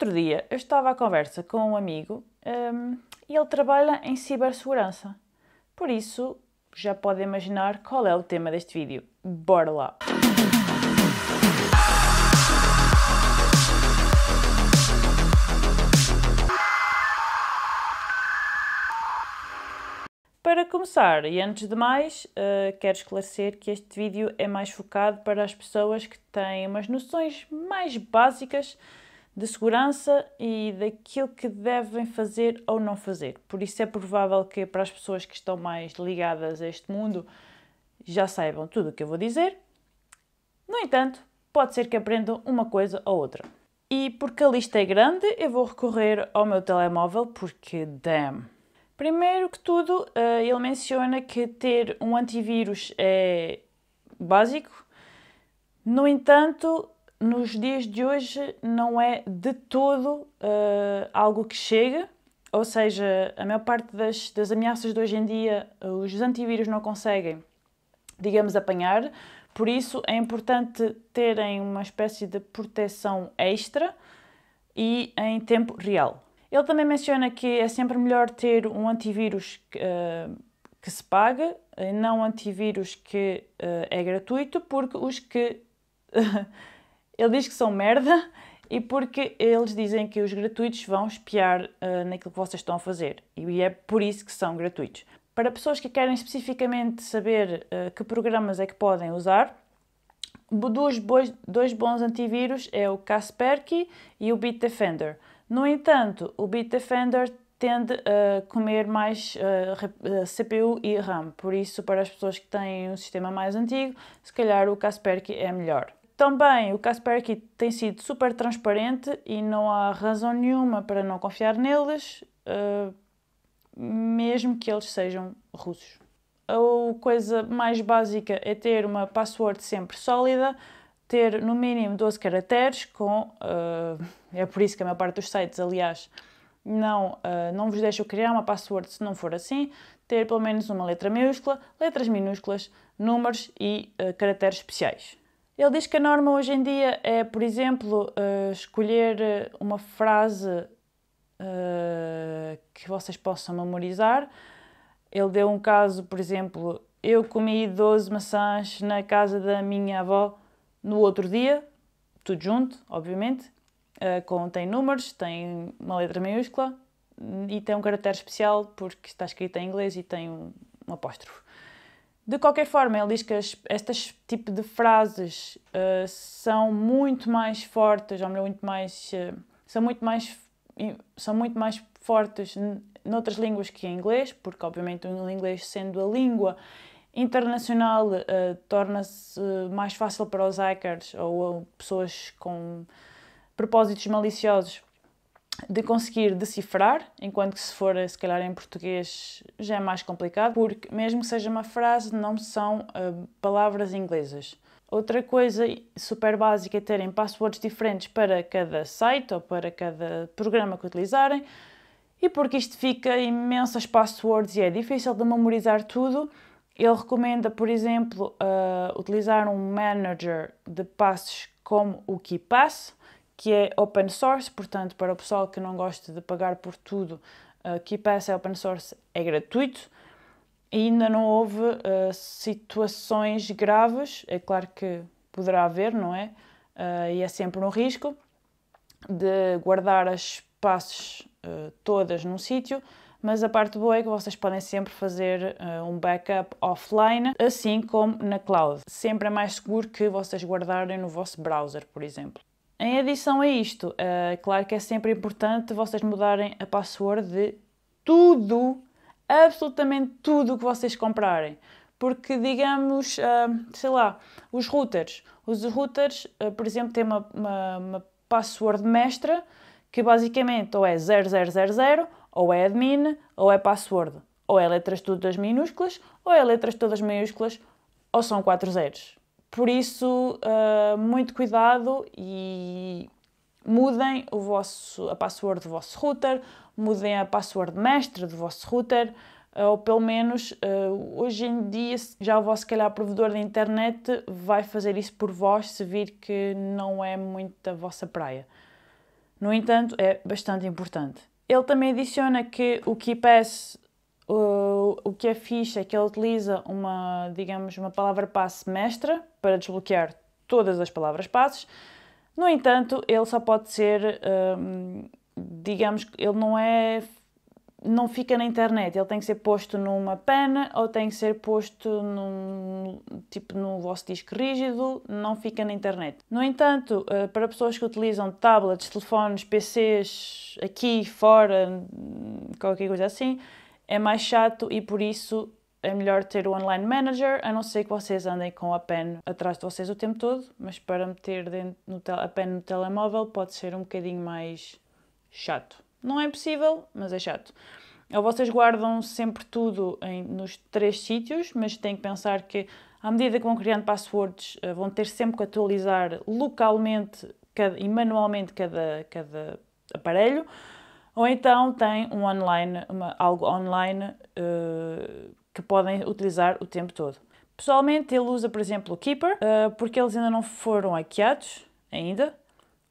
outro dia eu estava à conversa com um amigo um, e ele trabalha em cibersegurança. Por isso, já podem imaginar qual é o tema deste vídeo. Bora lá! Para começar, e antes de mais, uh, quero esclarecer que este vídeo é mais focado para as pessoas que têm umas noções mais básicas de segurança e daquilo que devem fazer ou não fazer. Por isso é provável que para as pessoas que estão mais ligadas a este mundo já saibam tudo o que eu vou dizer. No entanto, pode ser que aprendam uma coisa ou outra. E porque a lista é grande, eu vou recorrer ao meu telemóvel porque damn. Primeiro que tudo, eh, ele menciona que ter um antivírus é básico. No entanto, nos dias de hoje não é de todo uh, algo que chega, ou seja, a maior parte das, das ameaças de hoje em dia eh, os antivírus não conseguem, digamos, apanhar, por isso é importante terem uma espécie de proteção extra e em tempo real. Ele também menciona que é sempre melhor ter um antivírus uh, que se paga, não um antivírus que uh, é gratuito, porque os que Ele diz que são merda e porque eles dizem que os gratuitos vão espiar uh, naquilo que vocês estão a fazer e é por isso que são gratuitos. Para pessoas que querem especificamente saber uh, que programas é que podem usar, dois bons antivírus é o Kaspersky e o Bitdefender. No entanto, o Bitdefender tende a comer mais uh, eh, CPU e RAM, por isso para as pessoas que têm um sistema mais antigo, se calhar o Kaspersky é melhor. Também o Casper aqui tem sido super transparente e não há razão nenhuma para não confiar neles, eh, mesmo que eles sejam russos. A coisa mais básica é ter uma password sempre sólida, ter no mínimo 12 caracteres, com, uh, é por isso que a maior parte dos sites, aliás, não, uh, não vos deixa criar uma password se não for assim, ter pelo menos uma letra maiúscula, letras minúsculas, números e uh, caracteres especiais. Ele diz que a norma hoje em dia é, por exemplo, uh, escolher eh, uma frase uh, que vocês possam memorizar. Ele deu um caso, por exemplo, eu comi 12 maçãs na casa da minha avó no outro dia, tudo junto, obviamente. Uh, com, tem números, tem uma letra maiúscula e tem um caractere especial porque está escrito em inglês e tem um, um apóstrofo. De qualquer forma, ele diz que estas tipo de frases uh, são muito mais fortes, ou melhor, muito mais, uh, são muito mais são muito mais fortes noutras línguas que em inglês, porque obviamente o inglês sendo a língua internacional uh, torna-se mais fácil para os hackers ou pessoas com propósitos maliciosos de conseguir decifrar, enquanto que se for, se calhar, em português já é mais complicado, porque mesmo que seja uma frase, não são uh, palavras inglesas. Outra coisa super básica é terem passwords diferentes para cada site ou para cada programa que utilizarem, e porque isto fica imensas passwords e é difícil de memorizar tudo, ele recomenda, por exemplo, uh, utilizar um manager de passos como o KeePass, que é open source, portanto, para o pessoal que não gosta de pagar por tudo uh, que é open source, é gratuito. E ainda não houve uh, situações graves, é claro que poderá haver, não é? Uh, e é sempre um risco de guardar as passes todas num sítio, mas a parte boa é que vocês podem sempre fazer uh, um backup offline, assim como na cloud. Sempre é mais seguro que vocês guardarem no vosso browser, por exemplo. Em adição a isto, é claro que é sempre importante vocês mudarem a password de tudo, absolutamente tudo que vocês comprarem. Porque, digamos, eh, sei lá, os routers. Os routers, eh, por exemplo, têm uma, uma, uma password mestra que basicamente ou é 0000 ou é admin, ou é password, ou é letras todas minúsculas, ou é letras todas maiúsculas, ou são quatro zeros. Por isso, uh, muito cuidado e mudem o vosso, a password do vosso router, mudem a password mestre do vosso router, uh, ou pelo menos uh, hoje em dia já o vosso, calhar, provedor da internet vai fazer isso por vós se vir que não é muito a vossa praia. No entanto, é bastante importante. Ele também adiciona que o KeePass o, o que é fixe é que ele utiliza uma, digamos, uma palavra-passe mestra para desbloquear todas as palavras-passes. No entanto, ele só pode ser, hum, digamos, ele não é, não fica na internet. Ele tem que ser posto numa pena ou tem que ser posto num, tipo, no vosso disco rígido, não fica na internet. No entanto, eh, para pessoas que utilizam tablets, telefones, PCs, aqui, fora, qualquer coisa assim, é mais chato e por isso é melhor ter o online manager, a não ser que vocês andem com a pen atrás de vocês o tempo todo, mas para meter a pen no telemóvel pode ser um bocadinho mais chato. Não é impossível, mas é chato. Ou vocês guardam sempre tudo em, nos três sítios, mas têm que pensar que, à medida que vão criando passwords, eh, vão ter sempre que atualizar localmente cada, e manualmente cada, cada aparelho. Ou então tem um online, uma, algo online uh, que podem utilizar o tempo todo. Pessoalmente, ele usa, por exemplo, o Keeper, uh, porque eles ainda não foram hackeados, ainda,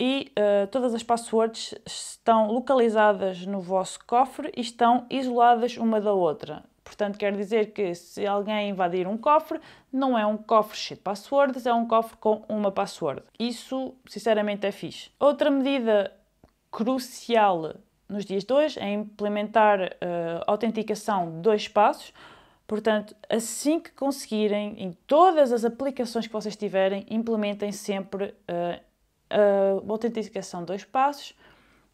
e uh, todas as passwords estão localizadas no vosso cofre e estão isoladas uma da outra. Portanto, quer dizer que se alguém invadir um cofre, não é um cofre cheio de passwords, é um cofre com uma password. Isso, sinceramente, é fixe. Outra medida crucial nos dias de hoje, a é implementar uh, autenticação de dois passos. Portanto, assim que conseguirem, em todas as aplicações que vocês tiverem, implementem sempre uh, uh, autenticação de dois passos.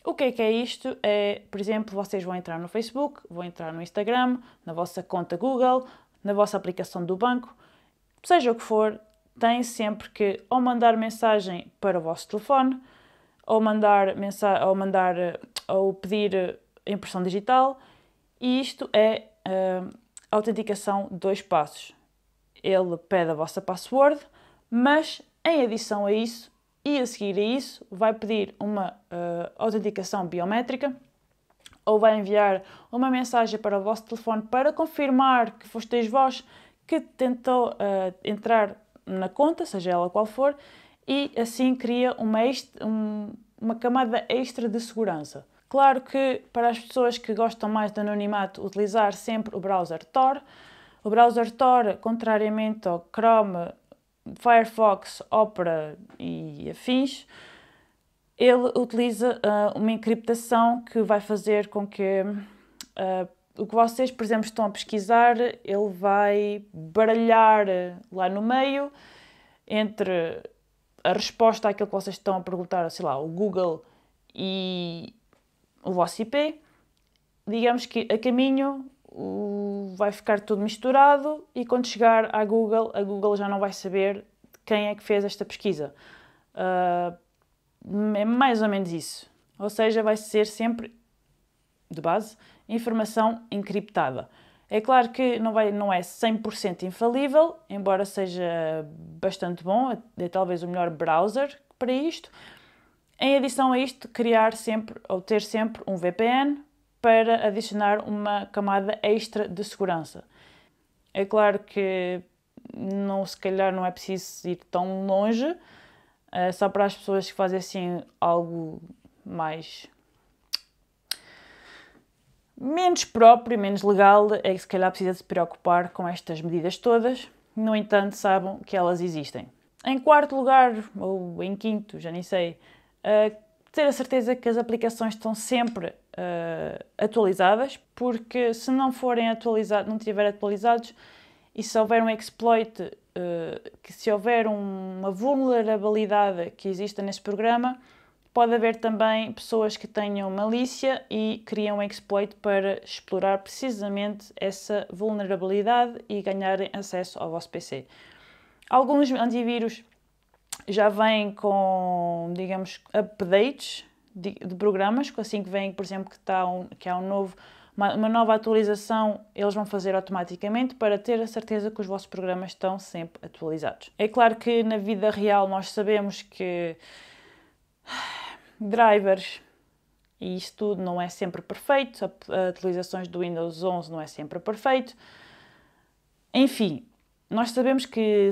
O que é que é isto? É, por exemplo, vocês vão entrar no Facebook, vão entrar no Instagram, na vossa conta Google, na vossa aplicação do banco, seja o que for, têm sempre que ou mandar mensagem para o vosso telefone, ou mandar, mensa ou mandar eh, ou pedir eh, impressão digital, e isto é uh, autenticação de dois passos. Ele pede a vossa password, mas em adição a isso e a seguir a isso, vai pedir uma uh, autenticação biométrica ou vai enviar uma mensagem para o vosso telefone para confirmar que fosteis vós que tentou uh, entrar na conta, seja ela qual for, e assim cria uma, um, uma camada extra de segurança. Claro que, para as pessoas que gostam mais de anonimato, utilizar sempre o browser Tor. O browser Tor, contrariamente ao Chrome, Firefox, Opera e afins, ele utiliza uh, uma encriptação que vai fazer com que uh, o que vocês, por exemplo, estão a pesquisar, ele vai baralhar ah, lá no meio entre a resposta àquilo que vocês estão a perguntar, sei lá, o Google e o vosso IP, digamos que a caminho vai ficar tudo misturado e quando chegar à Google, a Google já não vai saber quem é que fez esta pesquisa. Uh, é mais ou menos isso. Ou seja, vai ser sempre, de base, informação encriptada. É claro que não, vai, não é 100% infalível, embora seja bastante bom, é talvez o melhor browser para isto. Em adição a isto, criar sempre ou ter sempre um VPN para adicionar uma camada extra de segurança. É claro que não se calhar não é preciso ir tão longe, eh, só para as pessoas que fazem assim algo mais menos próprio, menos legal, é que se calhar precisa se preocupar com estas medidas todas. No entanto, sabem que elas existem. Em quarto lugar, ou em quinto, já nem sei, uh, ter a certeza que as aplicações estão sempre uh, atualizadas, porque se não forem atualizadas, não tiver atualizados, e se houver um exploit, uh, que se houver um, uma vulnerabilidade que exista nesse programa, Pode haver também pessoas que tenham malícia e criam um exploit para explorar precisamente essa vulnerabilidade e ganharem acesso ao vosso PC. Alguns antivírus já vêm com, digamos, updates de, de programas, assim que vêm, por exemplo, que, está um, que há um novo uma, nova atualização eles vão fazer automaticamente para ter a certeza que os vossos programas estão sempre atualizados. É claro que na vida real nós sabemos que drivers. E isso tudo não é sempre perfeito, atualizações do Windows 11 não é sempre perfeito. Enfim, nós sabemos que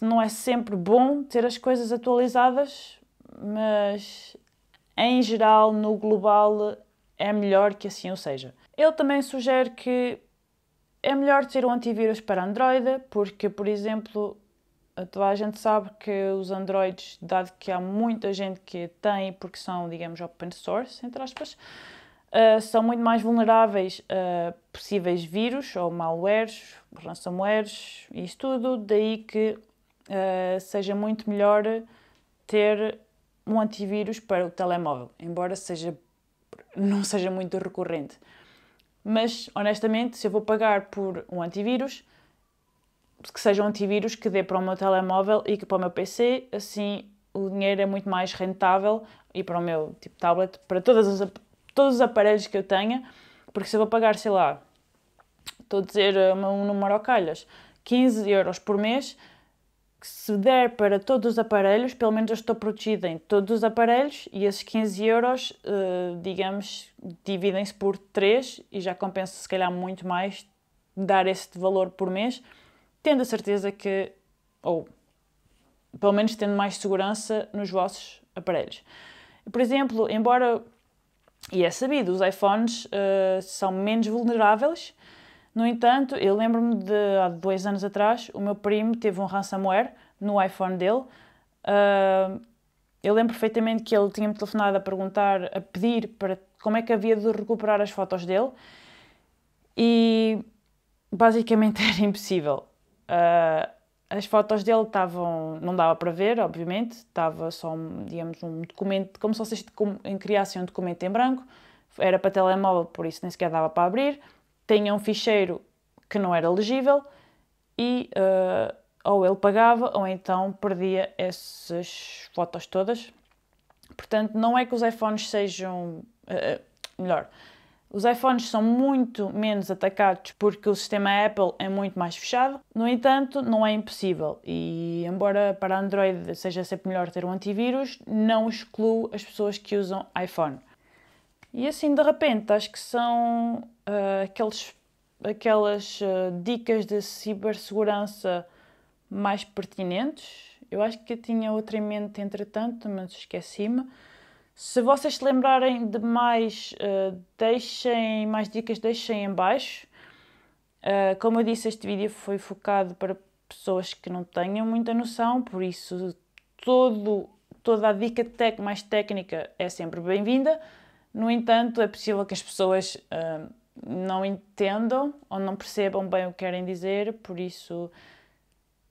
não é sempre bom ter as coisas atualizadas, mas em geral, no global, é melhor que assim ou seja. Ele também sugere que é melhor ter um antivírus para Android, porque, por exemplo, toda a gente sabe que os Androids, dado que há muita gente que tem, porque são, digamos, open source, entre aspas, uh, são muito mais vulneráveis a possíveis vírus ou malwares, ransomwares, isso tudo. Daí que uh, seja muito melhor ter um antivírus para o telemóvel, embora seja, não seja muito recorrente. Mas, honestamente, se eu vou pagar por um antivírus, que seja um antivírus que dê para o meu telemóvel e que para o meu PC, assim o dinheiro é muito mais rentável e para o meu tipo tablet, para todas as, todos os aparelhos que eu tenha, porque se eu vou pagar, sei lá, estou a dizer eh, um número ao calhas, 15 euros por mês, se der para todos os aparelhos, pelo menos eu estou protegida em todos os aparelhos e esses 15 euros, eh, digamos, dividem-se por 3 e já compensa se calhar muito mais dar esse valor por mês tendo a certeza que, ou pelo menos tendo mais segurança nos vossos aparelhos. Por exemplo, embora, e é sabido, os iPhones uh, são menos vulneráveis, no entanto, eu lembro-me de há dois anos atrás, o meu primo teve um ransomware no iPhone dele. Uh, eu lembro perfeitamente que ele tinha-me telefonado a perguntar, a pedir para como é que havia de recuperar as fotos dele e basicamente era impossível. Uh, as fotos dele estavam, não dava para ver, obviamente, estava só, digamos, um documento, como se vocês criassem um documento em branco, era para telemóvel, por isso nem sequer dava para abrir, tinha um ficheiro que não era legível e uh, ou ele pagava ou então perdia essas fotos todas. Portanto, não é que os iPhones sejam. Uh, melhor, os iPhones são muito menos atacados porque o sistema Apple é muito mais fechado. No entanto, não é impossível e, embora para Android seja sempre melhor ter um antivírus, não excluo as pessoas que usam iPhone. E assim, de repente, acho que são uh, aqueles, aquelas uh, dicas de cibersegurança mais pertinentes. Eu acho que eu tinha outra em mente entretanto, mas esqueci-me. Se vocês se lembrarem de mais, uh, deixem mais dicas, deixem em baixo. Uh, como eu disse, este vídeo foi focado para pessoas que não tenham muita noção, por isso todo, toda a dica tec, mais técnica é sempre bem-vinda. No entanto, é possível que as pessoas uh, não entendam ou não percebam bem o que querem dizer, por isso,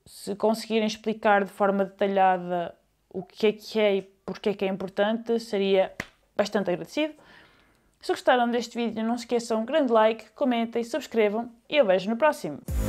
se conseguirem explicar de forma detalhada o que é que é e porque é que é importante, seria bastante agradecido. Se gostaram deste vídeo, não se esqueçam, grande like, comentem, subscrevam e eu vejo no próximo.